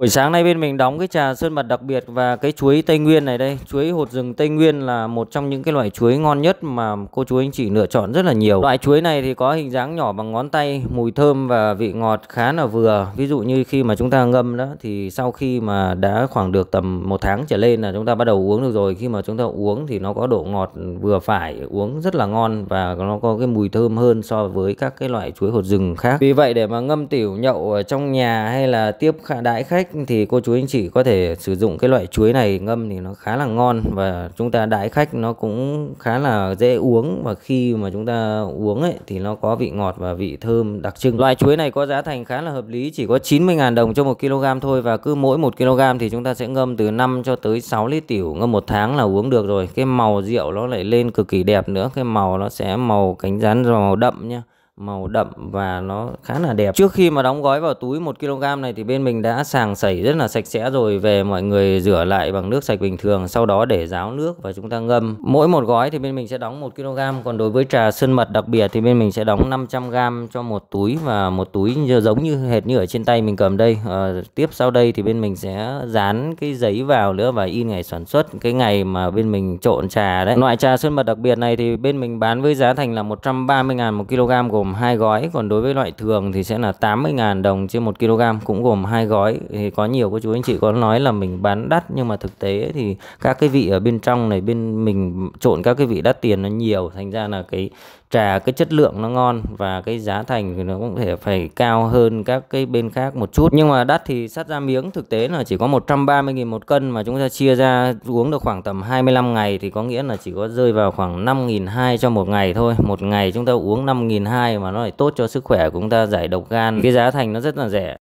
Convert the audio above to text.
Buổi sáng nay bên mình đóng cái trà sơn mật đặc biệt và cái chuối Tây Nguyên này đây. Chuối hột rừng Tây Nguyên là một trong những cái loại chuối ngon nhất mà cô chú anh chị lựa chọn rất là nhiều. Loại chuối này thì có hình dáng nhỏ bằng ngón tay, mùi thơm và vị ngọt khá là vừa. Ví dụ như khi mà chúng ta ngâm đó thì sau khi mà đã khoảng được tầm một tháng trở lên là chúng ta bắt đầu uống được rồi. Khi mà chúng ta uống thì nó có độ ngọt vừa phải, uống rất là ngon và nó có cái mùi thơm hơn so với các cái loại chuối hột rừng khác. Vì vậy để mà ngâm tiểu nhậu ở trong nhà hay là tiếp đãi khách khách thì cô chú anh chị có thể sử dụng cái loại chuối này ngâm thì nó khá là ngon và chúng ta đãi khách nó cũng khá là dễ uống và khi mà chúng ta uống ấy thì nó có vị ngọt và vị thơm đặc trưng. Loại chuối này có giá thành khá là hợp lý chỉ có 90.000 đồng cho 1 kg thôi và cứ mỗi 1 kg thì chúng ta sẽ ngâm từ 5 cho tới 6 lít tiểu ngâm một tháng là uống được rồi. Cái màu rượu nó lại lên cực kỳ đẹp nữa, cái màu nó sẽ màu cánh rán màu đậm nhá màu đậm và nó khá là đẹp trước khi mà đóng gói vào túi 1 kg này thì bên mình đã sàng sẩy rất là sạch sẽ rồi về mọi người rửa lại bằng nước sạch bình thường sau đó để ráo nước và chúng ta ngâm mỗi một gói thì bên mình sẽ đóng 1 kg còn đối với trà sơn mật đặc biệt thì bên mình sẽ đóng 500 g cho một túi và một túi giống như hệt như ở trên tay mình cầm đây à, tiếp sau đây thì bên mình sẽ dán cái giấy vào nữa và in ngày sản xuất cái ngày mà bên mình trộn trà đấy loại trà sơn mật đặc biệt này thì bên mình bán với giá thành là 130.000 một kg gồm gồm hai gói còn đối với loại thường thì sẽ là 80.000 đồng trên 1 kg cũng gồm hai gói thì có nhiều cô chú anh chị có nói là mình bán đắt nhưng mà thực tế thì các cái vị ở bên trong này bên mình trộn các cái vị đắt tiền nó nhiều thành ra là cái trà cái chất lượng nó ngon và cái giá thành thì nó cũng thể phải cao hơn các cái bên khác một chút nhưng mà đắt thì sắt ra miếng thực tế là chỉ có 130.000 một cân mà chúng ta chia ra uống được khoảng tầm 25 ngày thì có nghĩa là chỉ có rơi vào khoảng 5.200 cho một ngày thôi một ngày chúng ta uống 5.200 mà nó lại tốt cho sức khỏe của chúng ta giải độc gan cái giá thành nó rất là rẻ